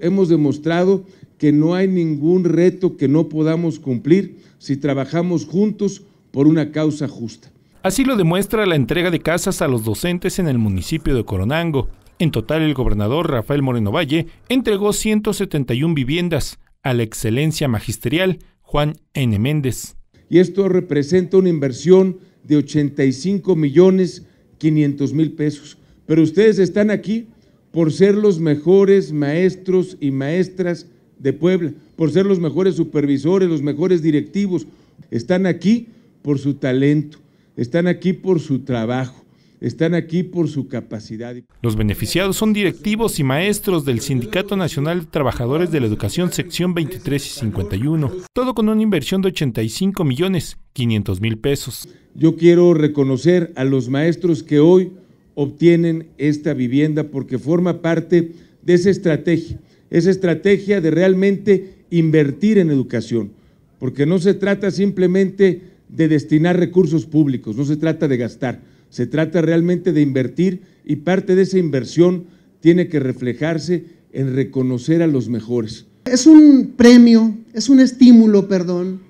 hemos demostrado que no hay ningún reto que no podamos cumplir si trabajamos juntos por una causa justa. Así lo demuestra la entrega de casas a los docentes en el municipio de Coronango. En total, el gobernador Rafael Moreno Valle entregó 171 viviendas a la excelencia magisterial Juan N. Méndez. Y esto representa una inversión de 85 millones 500 mil pesos. Pero ustedes están aquí por ser los mejores maestros y maestras de Puebla, por ser los mejores supervisores, los mejores directivos. Están aquí por su talento, están aquí por su trabajo están aquí por su capacidad. Los beneficiados son directivos y maestros del Sindicato Nacional de Trabajadores de la Educación, sección 23 y 51, todo con una inversión de 85 millones 500 mil pesos. Yo quiero reconocer a los maestros que hoy obtienen esta vivienda porque forma parte de esa estrategia, esa estrategia de realmente invertir en educación, porque no se trata simplemente de destinar recursos públicos, no se trata de gastar, se trata realmente de invertir y parte de esa inversión tiene que reflejarse en reconocer a los mejores. Es un premio, es un estímulo, perdón,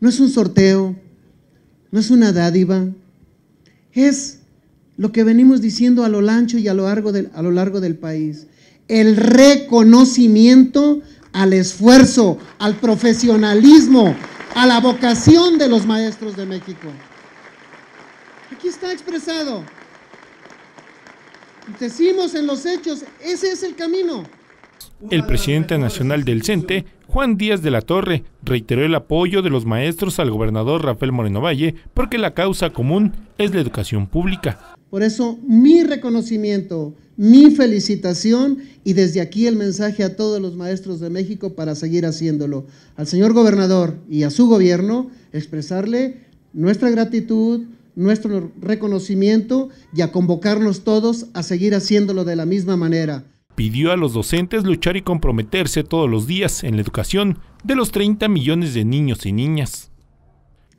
no es un sorteo, no es una dádiva, es lo que venimos diciendo a lo ancho y a lo largo del, a lo largo del país. El reconocimiento al esfuerzo, al profesionalismo, a la vocación de los maestros de México. Aquí está expresado. Decimos en los hechos, ese es el camino. El presidente nacional del CENTE, Juan Díaz de la Torre, reiteró el apoyo de los maestros al gobernador Rafael Moreno Valle porque la causa común es la educación pública. Por eso mi reconocimiento, mi felicitación y desde aquí el mensaje a todos los maestros de México para seguir haciéndolo. Al señor gobernador y a su gobierno expresarle nuestra gratitud, nuestro reconocimiento y a convocarnos todos a seguir haciéndolo de la misma manera. Pidió a los docentes luchar y comprometerse todos los días en la educación de los 30 millones de niños y niñas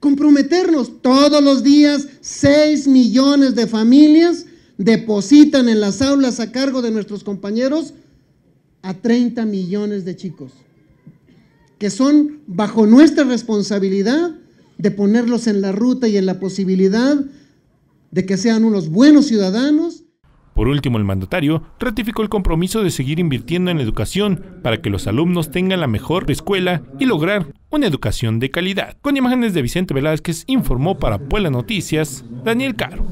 comprometernos. Todos los días 6 millones de familias depositan en las aulas a cargo de nuestros compañeros a 30 millones de chicos, que son bajo nuestra responsabilidad de ponerlos en la ruta y en la posibilidad de que sean unos buenos ciudadanos por último, el mandatario ratificó el compromiso de seguir invirtiendo en educación para que los alumnos tengan la mejor escuela y lograr una educación de calidad. Con imágenes de Vicente Velázquez informó para Puebla Noticias, Daniel Caro.